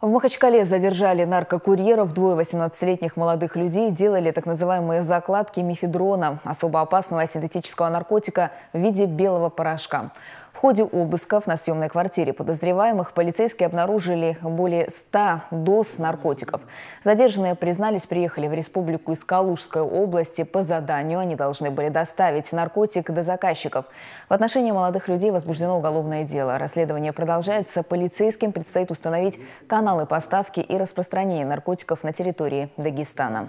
В Махачкале задержали наркокурьеров, двое 18-летних молодых людей делали так называемые закладки мифедрона, особо опасного синтетического наркотика в виде белого порошка. В ходе обысков на съемной квартире подозреваемых полицейские обнаружили более 100 доз наркотиков. Задержанные признались, приехали в республику из Калужской области по заданию. Они должны были доставить наркотик до заказчиков. В отношении молодых людей возбуждено уголовное дело. Расследование продолжается. Полицейским предстоит установить каналы поставки и распространения наркотиков на территории Дагестана.